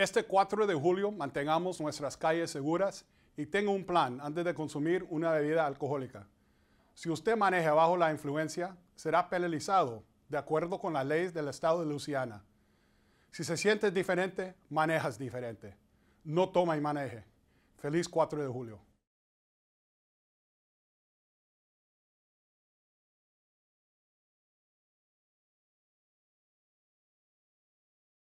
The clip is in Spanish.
Este 4 de julio mantengamos nuestras calles seguras y tenga un plan antes de consumir una bebida alcohólica. Si usted maneja bajo la influencia, será penalizado de acuerdo con las leyes del estado de Luisiana. Si se siente diferente, manejas diferente. No toma y maneje. Feliz 4 de julio.